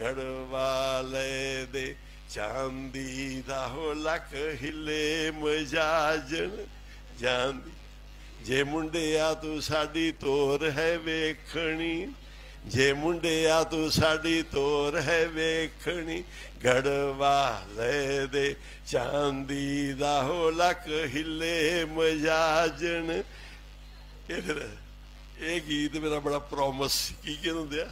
ગણવાલય ਦੇ ਚਾਂਦੀ ਦਾ ਲੱਖ ਹਿਲੇ ਮਜਾਜਣ ਜਾਂਦੀ ਜੇ ਮੁੰਡਿਆ ਤੂੰ ਸਾਡੀ ਤੋਰ ਹੈ ਵੇਖਣੀ ਜੇ ਮੁੰਡਿਆ ਤੂੰ ਸਾਡੀ ਤੋਰ ਹੈ ਵੇਖਣੀ ਘੜਵਾਲੇ ਦੇ ਚਾਂਦੀ ਦਾ ਹੋ ਲਕ ਹਿੱਲੇ ਮਜਾਜਣ ਇਹ ਇਹ ਗੀਤ ਮੇਰਾ ਬੜਾ ਪ੍ਰੋਮਿਸ ਕੀ ਕਹਿੰਦੇ ਆ